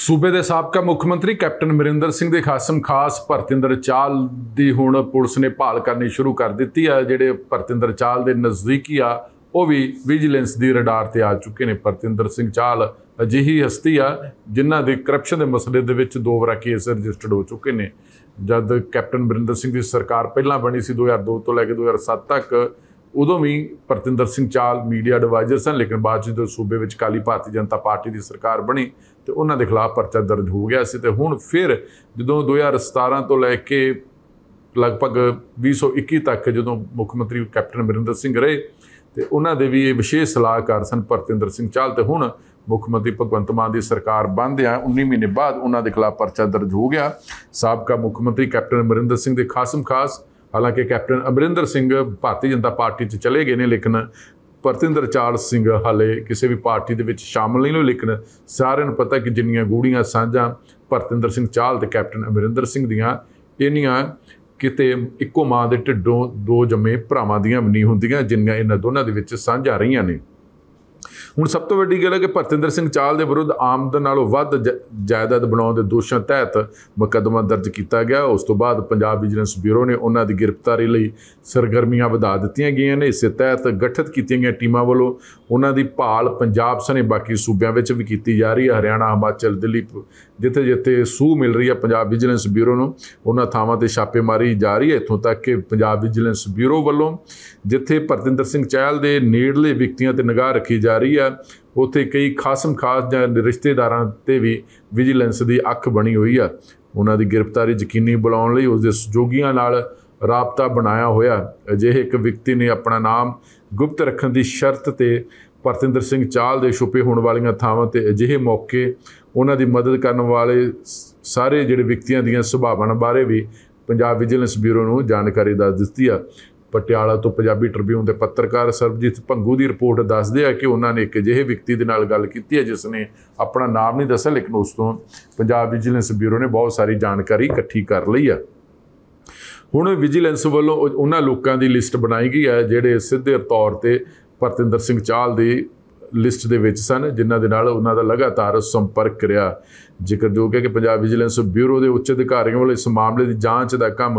ਸੂਬੇ ਦੇ ਸਾਬਕਾ ਮੁੱਖ ਮੰਤਰੀ ਕੈਪਟਨ ਮਰਿੰਦਰ ਸਿੰਘ ਦੇ ਖਾਸਮ ਖਾਸ ਭਰਤਿੰਦਰ ਚਾਲ ਦੀ ਹੁਣ ਪੁਲਿਸ ਨੇ ਭਾਲ ਕਰਨੀ ਸ਼ੁਰੂ ਕਰ ਦਿੱਤੀ ਆ ਜਿਹੜੇ ਭਰਤਿੰਦਰ ਚਾਲ ਦੇ ਨਜ਼ਦੀਕੀ ਆ ਉਹ ਵੀ ਵਿਜੀਲੈਂਸ ਦੀ ਰਡਾਰ ਤੇ ਆ ਚੁੱਕੇ ਨੇ ਭਰਤਿੰਦਰ ਸਿੰਘ ਚਾਲ ਅਜਿਹੀ ਹਸਤੀ ਆ ਜਿਨ੍ਹਾਂ ਦੇ ਕਰਪਸ਼ਨ ਦੇ ਮਸਲੇ ਦੇ ਵਿੱਚ ਦੋ ਵਾਰ ਕੇਸ ਰਜਿਸਟਰਡ ਹੋ ਚੁੱਕੇ ਨੇ ਜਦ ਕੈਪਟਨ ਅਮਰਿੰਦਰ ਸਿੰਘ ਦੀ ਸਰਕਾਰ ਪਹਿਲਾਂ ਬਣੀ ਸੀ 2002 ਤੋਂ ਲੈ ਕੇ 2007 ਤੱਕ ਉਦੋਂ ਵੀ ਭਰਤਿੰਦਰ ਸਿੰਘ ਚਾਲ ਮੀਡੀਆ ਐਡਵਾਈਜ਼ਰ ਸਨ ਲੇਕਿਨ ਬਾਅਦ ਜਦੋਂ ਸੂਬੇ ਵਿੱਚ ਕਾਲੀ ਭਾਰਤੀ ਜਨਤਾ ਪਾਰਟੀ ਦੀ ਸਰਕਾਰ ਬਣੀ ਤੇ ਉਹਨਾਂ ਦੇ ਖਿਲਾਫ ਪਰਚਾ ਦਰਜ ਹੋ ਗਿਆ ਸੀ ਤੇ ਹੁਣ ਫਿਰ ਜਦੋਂ 2017 ਤੋਂ ਲੈ ਕੇ ਲਗਭਗ 2021 ਤੱਕ ਜਦੋਂ ਮੁੱਖ ਮੰਤਰੀ ਕੈਪਟਨ ਅਮਰਿੰਦਰ ਸਿੰਘ ਰਹੇ ਤੇ ਉਹਨਾਂ ਦੇ ਵੀ ਇਹ ਵਿਸ਼ੇਸ਼ ਸਲਾਹਕਾਰ ਸਨ ਭਰਤਿੰਦਰ ਸਿੰਘ ਚਾਲ ਤੇ ਹੁਣ ਮੁੱਖ ਮੰਤਰੀ ਭਗਵੰਤ ਮਾਨ ਦੀ ਸਰਕਾਰ ਬੰਦਿਆਂ 19 ਮਹੀਨੇ ਬਾਅਦ ਉਹਨਾਂ ਦੇ ਖਿਲਾਫ ਪਰਚਾ ਦਰਜ ਹੋ ਗਿਆ ਸਾਬਕਾ ਮੁੱਖ ਮੰਤਰੀ ਕੈਪਟਨ ਅਮਰਿੰਦਰ ਸਿੰਘ ਦੇ ਖਾਸਮ ਖਾਸ ਹਾਲਾਂਕਿ ਕੈਪਟਨ ਅਮਰਿੰਦਰ ਸਿੰਘ ਭਾਰਤੀ ਜਨਤਾ ਪਾਰਟੀ 'ਚ ਚਲੇ ਗਏ ਨੇ ਲੇਕਿਨ ਪਰਤਿੰਦਰ ਚਾਰ ਸਿੰਘ ਹਾਲੇ ਕਿਸੇ ਵੀ ਪਾਰਟੀ ਦੇ ਵਿੱਚ ਸ਼ਾਮਲ ਨਹੀਂ ਹੋਏ ਲੇਕਿਨ ਸਾਰਿਆਂ ਨੂੰ ਪਤਾ ਕਿ ਜਿੰਨੀਆਂ ਗੂੜੀਆਂ ਸਾਂਝਾਂ ਪਰਤਿੰਦਰ ਸਿੰਘ ਚਾਲ ਤੇ ਕੈਪਟਨ ਅਮਰਿੰਦਰ ਸਿੰਘ ਦੀਆਂ ਇਹਨੀਆਂ ਕਿਤੇ ਇੱਕੋ ਮਾਂ ਦੇ ਢਿੱਡੋਂ ਦੋ ਜੰਮੇ ਭਰਾਵਾਂ ਦੀਆਂ ਵੀ ਨਹੀਂ ਹੁੰਦੀਆਂ ਜਿੰਨੀਆਂ ਇਹਨਾਂ ਦੋਨਾਂ ਦੇ ਵਿੱਚ ਸਾਂਝਾ ਰਹੀਆਂ ਨੇ ਹੁਣ ਸਭ ਤੋਂ ਵੱਡੀ ਗੱਲ ਹੈ ਕਿ ਭਰਤਿੰਦਰ ਸਿੰਘ ਚਾਲ ਦੇ ਵਿਰੁੱਧ ਆਮਦਨ ਨਾਲੋਂ ਵੱਧ ਜਾਇਦਾਦ ਬਣਾਉਣ ਦੇ ਦੋਸ਼ਾਂ ਤਹਿਤ ਮੁਕੱਦਮਾ ਦਰਜ ਕੀਤਾ ਗਿਆ ਉਸ ਤੋਂ ਬਾਅਦ ਪੰਜਾਬ ਵਿਜੀਲੈਂਸ ਬਿਊਰੋ ਨੇ ਉਹਨਾਂ ਦੀ ਗ੍ਰਿਫਤਾਰੀ ਲਈ ਸਰਗਰਮੀਆਂ ਵਧਾ ਦਿੱਤੀਆਂ ਗਈਆਂ ਨੇ ਇਸੇ ਤਹਿਤ ਗਠਿਤ ਕੀਤੀਆਂ ਗਈਆਂ ਟੀਮਾਂ ਵੱਲੋਂ ਉਹਨਾਂ ਦੀ ਭਾਲ ਪੰਜਾਬ ਸਣੇ ਬਾਕੀ ਸੂਬਿਆਂ ਵਿੱਚ ਵੀ ਕੀਤੀ ਜਾ ਰਹੀ ਹੈ ਹਰਿਆਣਾ ਹਿਮਾਚਲ ਦਿੱਲੀ ਜਿੱਥੇ ਜਿੱਥੇ ਸੂ ਮਿਲ ਰਹੀ ਹੈ ਪੰਜਾਬ ਵਿਜੀਲੈਂਸ ਬਿਊਰੋ ਨੂੰ ਉਹਨਾਂ ਥਾਵਾਂ ਤੇ ਛਾਪੇਮਾਰੀ ਜਾ ਰਹੀ ਹੈ ਇਥੋਂ ਤੱਕ ਕਿ ਪੰਜਾਬ ਵਿਜੀਲੈਂਸ ਬਿਊਰੋ ਵੱਲੋਂ ਜਿੱਥੇ ਭਰਤਿੰਦਰ ਸਿੰਘ ਚਾਹਲ ਦੇ ਨੇੜਲੇ ਵਿਅਕਤੀਆਂ ਤੇ ਨਿਗਾਹ ਰੱਖੀ ਜਾ ਰਹੀ ਆ ਉੱਥੇ ਕਈ ਖਾਸਮ ਖਾਸ ਜਾਂ ਰਿਸ਼ਤੇਦਾਰਾਂ ਤੇ ਵੀ ਵਿਜੀਲੈਂਸ ਦੀ ਅੱਖ ਬਣੀ ਹੋਈ ਆ ਉਹਨਾਂ ਦੀ ਗ੍ਰਿਫਤਾਰੀ ਯਕੀਨੀ ਬਣਾਉਣ ਲਈ ਉਸ ਦੇ ਸਹਿਯੋਗੀਆਂ ਨਾਲ ਰਾਬਤਾ ਬਣਾਇਆ ਹੋਇਆ ਅਜਿਹੇ ਇੱਕ ਵਿਅਕਤੀ ਨੇ ਆਪਣਾ ਨਾਮ ਗੁਪਤ ਰੱਖਣ ਦੀ ਸ਼ਰਤ ਤੇ ਪਰਤਿੰਦਰ ਸਿੰਘ ਚਾਲ ਦੇ ਛੁਪੇ ਹੋਣ ਵਾਲੀਆਂ ਥਾਵਾਂ ਤੇ ਅਜਿਹੇ ਮੌਕੇ ਉਹਨਾਂ ਦੀ ਮਦਦ ਕਰਨ ਵਾਲੇ ਸਾਰੇ ਜਿਹੜੇ ਵਿਅਕਤੀਆਂ ਦੀਆਂ ਸੁਭਾਵਾਂ ਬਾਰੇ ਵੀ ਪੰਜਾਬ ਵਿਜੀਲੈਂਸ ਬਿਊਰੋ ਨੂੰ ਜਾਣਕਾਰੀ ਦੱਸ ਦਿੱਤੀ ਆ ਪਟਿਆਲਾ ਤੋਂ ਪੰਜਾਬੀ ਟ੍ਰਿਬਿਊਨ ਦੇ ਪੱਤਰਕਾਰ ਸਰਬਜੀਤ ਭੰਗੂ ਦੀ ਰਿਪੋਰਟ ਦੱਸਦੇ ਆ ਕਿ ਉਹਨਾਂ ਨੇ ਇੱਕ ਅਜਿਹੇ ਵਿਅਕਤੀ ਦੇ ਨਾਲ ਗੱਲ ਕੀਤੀ ਹੈ ਜਿਸ ਨੇ ਆਪਣਾ ਨਾਮ ਨਹੀਂ ਦੱਸਿਆ ਲੇਕਿਨ ਉਸ ਤੋਂ ਪੰਜਾਬ ਵਿਜੀਲੈਂਸ ਬਿਊਰੋ ਨੇ ਬਹੁਤ ਸਾਰੀ ਜਾਣਕਾਰੀ ਇਕੱਠੀ ਕਰ ਲਈ ਆ ਹੁਣ ਵਿਜੀਲੈਂਸ ਵੱਲੋਂ ਉਹਨਾਂ ਲੋਕਾਂ ਦੀ ਲਿਸਟ ਬਣਾਈ ਗਈ ਹੈ ਜਿਹੜੇ ਸਿੱਧੇ ਤੌਰ ਤੇ ਪਰਤਿੰਦਰ ਸਿੰਘ ਚਾਲ ਦੇ ਲਿਸਟ ਦੇ ਵਿੱਚ ਸਨ ਜਿਨ੍ਹਾਂ ਦੇ ਨਾਲ ਉਹਨਾਂ ਦਾ ਲਗਾਤਾਰ ਸੰਪਰਕ ਰਿਹਾ ਜ਼ਿਕਰ ਜੋ ਕਿ ਪੰਜਾਬ ਵਿਜੀਲੈਂਸ ਬਿਊਰੋ ਦੇ ਉੱਚ ਅਧਿਕਾਰੀਆਂ ਵੱਲੋਂ ਇਸ ਮਾਮਲੇ ਦੀ ਜਾਂਚ ਦਾ ਕੰਮ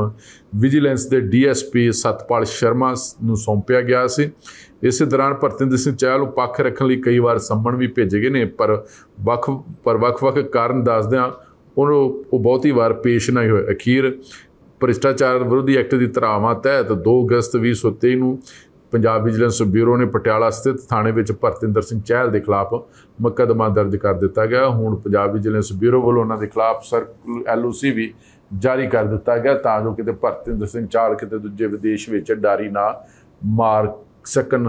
ਵਿਜੀਲੈਂਸ ਦੇ ਡੀਐਸਪੀ ਸਤਪਾਲ ਸ਼ਰਮਾ ਨੂੰ ਸੌਂਪਿਆ ਗਿਆ ਸੀ ਇਸੇ ਦੌਰਾਨ ਭਰਤਿੰਦਰ ਸਿੰਘ ਚਾਹਲ ਨੂੰ ਪੱਖ ਰੱਖਣ ਲਈ ਕਈ ਵਾਰ ਸੰਮਣ ਵੀ ਭੇਜੇ ਗਏ ਨੇ ਪਰ ਵੱਖ ਪਰ ਵੱਖ-ਵੱਖ ਕਾਰਨ ਦੱਸਦਿਆਂ ਉਹ ਉਹ ਬਹੁਤੀ ਵਾਰ ਪੇਸ਼ ਨਹੀਂ ਹੋਏ ਅਖੀਰ ਭ੍ਰਿਸ਼ਟਾਚਾਰ ਵਿਰੋਧੀ ਐਕਟ ਦੀ ਧਰਾਵਾਂ ਤਹਿਤ 2 ਅਗਸਤ 2023 ਨੂੰ ਪੰਜਾਬ ਵਿਜੀਲੈਂਸ ਬਿਊਰੋ ਨੇ ਪਟਿਆਲਾ ਸਥਿਤ ਥਾਣੇ ਵਿੱਚ ਭਰਤਿੰਦਰ ਸਿੰਘ ਚਹਿਲ ਦੇ ਖਿਲਾਫ ਮੁਕੱਦਮਾ ਦਰਜ ਕਰ ਦਿੱਤਾ ਗਿਆ ਹੁਣ ਪੰਜਾਬ ਵਿਜੀਲੈਂਸ ਬਿਊਰੋ ਵੱਲੋਂ ਉਹਨਾਂ ਦੇ ਖਿਲਾਫ ਸਰਕੂਲ ਐਲਓਸੀ ਵੀ ਜਾਰੀ ਕਰ ਦਿੱਤਾ ਗਿਆ ਤਾਂ ਜੋ ਕਿਤੇ ਭਰਤਿੰਦਰ ਸਿੰਘ ਚਾਲ ਕਿਤੇ ਦੂਜੇ ਵਿਦੇਸ਼ ਵਿੱਚ ਡਾਰੀ ਨਾ ਮਾਰ ਸਕਣ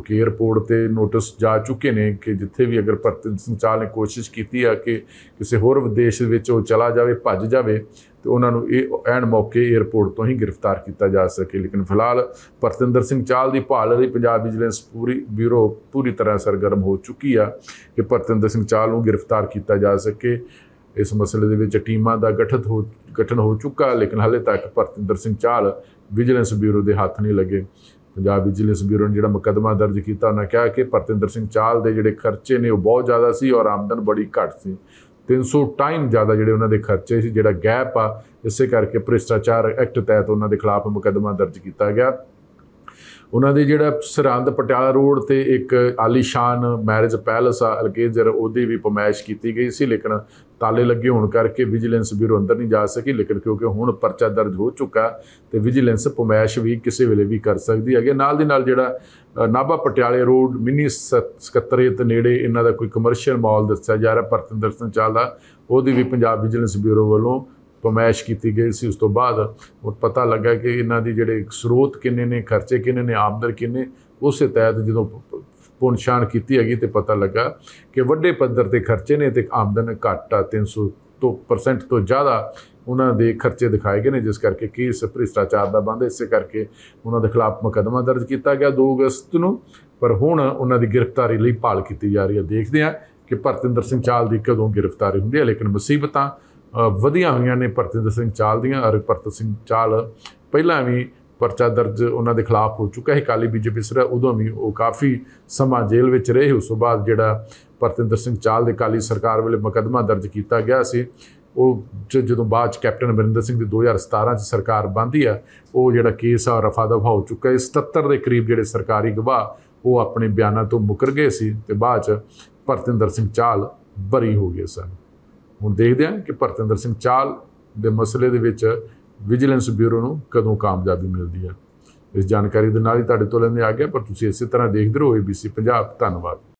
ਕਿਉਂਕਿ 에어ਪੋਰਟ ਤੇ ਨੋਟਿਸ ਜਾ ਚੁੱਕੇ ਨੇ ਕਿ ਜਿੱਥੇ ਵੀ ਅਗਰ ਭਰਤ ਸੰਚਾਲ ਨੇ ਕੋਸ਼ਿਸ਼ ਕੀਤੀ ਆ ਕਿ ਕਿਸੇ ਹੋਰ ਵਿਦੇਸ਼ ਵਿੱਚ ਉਹ ਚਲਾ ਜਾਵੇ ਭੱਜ ਜਾਵੇ ਤੇ ਉਹਨਾਂ ਨੂੰ ਇਹ ਐਨ ਮੌਕੇ 에어ਪੋਰਟ ਤੋਂ ਹੀ ਗ੍ਰਿਫਤਾਰ ਕੀਤਾ ਜਾ ਸਕੇ ਲੇਕਿਨ ਫਿਲਹਾਲ ਪਰਤਿੰਦਰ ਸਿੰਘ ਚਾਲ ਦੀ ਭਾਲ ਲਈ ਪੰਜਾਬ ਵਿਜੀਲੈਂਸ ਪੂਰੀ ਬਿਊਰੋ ਪੂਰੀ ਤਰ੍ਹਾਂ ਸਰਗਰਮ ਹੋ ਚੁੱਕੀ ਆ ਕਿ ਪਰਤਿੰਦਰ ਸਿੰਘ ਚਾਲ ਨੂੰ ਗ੍ਰਿਫਤਾਰ ਕੀਤਾ ਜਾ ਸਕੇ ਇਸ ਮਸਲੇ ਦੇ ਵਿੱਚ ਟੀਮਾਂ ਦਾ ਗਠਿਤ ਹੋ ਗਠਨ ਹੋ ਚੁੱਕਾ ਲੇਕਿਨ ਹਾਲੇ ਤੱਕ ਭਰਤਿੰਦਰ ਸਿੰਘ ਚਾਲ ਵਿਜੀਲੈਂਸ ਬਿਊਰੋ ਦੇ ਹੱਥ ਨਹੀਂ ਲੱਗੇ ਪੰਜਾਬ ਵਿਜੀਲੈਂਸ ਬਿਊਰੋ ਨੇ ਜਿਹੜਾ ਮੁਕਦਮਾ ਦਰਜ ਕੀਤਾ ਉਹਨਾਂ ਕਿਹਾ ਕਿ ਭਰਤਿੰਦਰ ਸਿੰਘ ਚਾਲ ਦੇ ਜਿਹੜੇ ਖਰਚੇ ਨੇ ਉਹ ਬਹੁਤ ਜ਼ਿਆਦਾ ਸੀ ਔਰ ਆਮਦਨ ਬੜੀ ਘੱਟ ਸੀ 300 ਟਾਈਮ ਜ਼ਿਆਦਾ ਜਿਹੜੇ ਉਹਨਾਂ ਦੇ ਖਰਚੇ ਸੀ ਜਿਹੜਾ ਗੈਪ ਆ ਇਸੇ ਕਰਕੇ ਭ੍ਰਿਸ਼ਟਾਚਾਰ ਐਕਟ ਤਹਿਤ ਉਹਨਾਂ ਦੇ ਖਿਲਾਫ ਮੁਕਦਮਾ ਦਰਜ ਕੀਤਾ ਗਿਆ ਉਹਨਾਂ ਦੇ ਜਿਹੜਾ ਸਰੰਦ ਪਟਿਆਲਾ ਰੋਡ ਤੇ ਇੱਕ ਆਲੀਸ਼ਾਨ ਮੈਰਿਜ ਪੈਲਸ ਆ ਅਲਕੇਜਰ ਉਹਦੀ ਵੀ ਪਮੈਸ਼ ਕੀਤੀ ਗਈ ਸੀ ਲੇਕਿਨ ਤਾਲੇ ਲੱਗੇ ਹੋਣ ਕਰਕੇ ਵਿਜੀਲੈਂਸ ਬਿਊਰੋ ਅੰਦਰ ਨਹੀਂ ਜਾ ਸਕੀ ਲੇਕਿਨ ਕਿਉਂਕਿ ਹੁਣ ਪਰਚਾ ਦਰਜ ਹੋ ਚੁੱਕਾ ਤੇ ਵਿਜੀਲੈਂਸ ਪਮੈਸ਼ ਵੀ ਕਿਸੇ ਵੇਲੇ ਵੀ ਕਰ ਸਕਦੀ ਹੈਗੇ ਨਾਲ ਦੀ ਨਾਲ ਜਿਹੜਾ ਨਾਭਾ ਪਟਿਆਲੇ ਰੋਡ ਮਿੰਨੀ ਤੇ ਨੇੜੇ ਇਹਨਾਂ ਦਾ ਕੋਈ ਕਮਰਸ਼ੀਅਲ ਮਾਲ ਦੱਸਿਆ ਜਾ ਰਿਹਾ ਪਰਤਿੰਦਰ ਸਿੰਘ ਚਾਲਾ ਉਹਦੀ ਵੀ ਪੰਜਾਬ ਵਿਜੀਲੈਂਸ ਬਿਊਰੋ ਵੱਲੋਂ ਪਮੈਸ਼ ਕੀਤੀ ਗਈ ਸੀ ਉਸ ਤੋਂ ਬਾਅਦ ਉਹ ਪਤਾ ਲੱਗਾ ਕਿ ਇਹਨਾਂ ਦੀ ਜਿਹੜੇ ਸਰੋਤ ਕਿੰਨੇ ਨੇ ਖਰਚੇ ਕਿੰਨੇ ਨੇ ਆਮਦਨ ਕਿੰਨੇ ਉਸੇ ਤਹਿਤ ਜਦੋਂ ਪੁਣਛਾਣ ਕੀਤੀ ਹੈਗੀ ਤੇ ਪਤਾ ਲੱਗਾ ਕਿ ਵੱਡੇ ਪੱਧਰ ਤੇ ਖਰਚੇ ਨੇ ਤੇ ਆਮਦਨ ਘੱਟ ਆ 300 ਤੋਂ ਪਰਸੈਂਟ ਤੋਂ ਜ਼ਿਆਦਾ ਉਹਨਾਂ ਦੇ ਖਰਚੇ ਦਿਖਾਏ ਗਏ ਨੇ ਜਿਸ ਕਰਕੇ ਕੇਸ ਭ੍ਰਿਸ਼ਟਾਚਾਰ ਦਾ ਬੰਦ ਇਸੇ ਕਰਕੇ ਉਹਨਾਂ ਦੇ ਖਿਲਾਫ ਮੁਕਦਮਾ ਦਰਜ ਕੀਤਾ ਗਿਆ 2 ਅਗਸਤ ਨੂੰ ਪਰ ਹੁਣ ਉਹਨਾਂ ਦੀ ਗ੍ਰਿਫਤਾਰੀ ਲਈ ਭਾਲ ਕੀਤੀ ਜਾ ਰਹੀ ਹੈ ਦੇਖਦੇ ਹਾਂ ਕਿ ਭਰਤਿੰਦਰ ਸਿੰਘ ਚਾਲ ਦੀ ਕਦੋਂ ਗ੍ਰਿਫਤਾਰੀ ਹੁੰਦੀ ਹੈ ਲੇਕਿਨ ਮੁਸੀਬਤਾਂ ਵਧੀਆਂ ਹੋਈਆਂ ਨੇ ਭਰਤਿੰਦਰ ਸਿੰਘ ਚਾਲ ਦੀਆਂ ਅਰ ਭਰਤ ਸਿੰਘ ਚਾਲ ਪਹਿਲਾਂ ਵੀ ਪਰਚਾ ਦਰਜ ਉਹਨਾਂ ਦੇ ਖਿਲਾਫ ਹੋ ਚੁੱਕਾ ਹੈ ਕਾਲੀ ਬੀਜੇਪੀ ਸਰਕਾਰ ਉਦੋਂ ਵੀ ਉਹ ਕਾਫੀ ਸਮਾਂ ਜੇਲ੍ਹ ਵਿੱਚ ਰਹੇ ਉਸ ਤੋਂ ਬਾਅਦ ਜਿਹੜਾ ਪਰਤਿੰਦਰ ਸਿੰਘ ਚਾਲ ਦੇ ਕਾਲੀ ਸਰਕਾਰ ਵੇਲੇ ਮੁਕਦਮਾ ਦਰਜ ਕੀਤਾ ਗਿਆ ਸੀ ਉਹ ਜਦੋਂ ਬਾਅਦ ਚ ਕੈਪਟਨ ਅਮਰਿੰਦਰ ਸਿੰਘ ਦੀ 2017 ਚ ਸਰਕਾਰ ਬੰਦੀ ਆ ਉਹ ਜਿਹੜਾ ਕੇਸ ਆ ਰਫਾ ਦਾ ਹੋ ਚੁੱਕਾ ਹੈ 77 ਦੇ ਕਰੀਬ ਜਿਹੜੇ ਸਰਕਾਰੀ ਗਵਾਹ ਉਹ ਆਪਣੇ ਬਿਆਨਾਂ ਤੋਂ ਮੁਕਰ ਗਏ ਸੀ ਤੇ ਬਾਅਦ ਚ ਪਰਤਿੰਦਰ ਸਿੰਘ ਚਾਲ ਬਰੀ ਹੋ ਗਏ ਸਨ ਹੁਣ ਦੇਖਦੇ ਹਾਂ ਕਿ ਪਰਤਿੰਦਰ ਸਿੰਘ ਚਾਲ ਦੇ ਮਸਲੇ ਦੇ ਵਿੱਚ ਵਿਜੀਲੈਂਸ ਬਿਊਰੋ ਨੂੰ ਕਦੋਂ ਕਾਮਯਾਬੀ ਮਿਲਦੀ ਹੈ ਇਸ ਜਾਣਕਾਰੀ ਦੇ ਨਾਲ ਹੀ ਤੁਹਾਡੇ ਤੋਂ ਲੈਂਦੇ ਆ ਗਿਆ ਪਰ ਤੁਸੀਂ ਇਸੇ ਤਰ੍ਹਾਂ ਦੇਖਦੇ ਰਹੋ ABC ਪੰਜਾਬ ਧੰਨਵਾਦ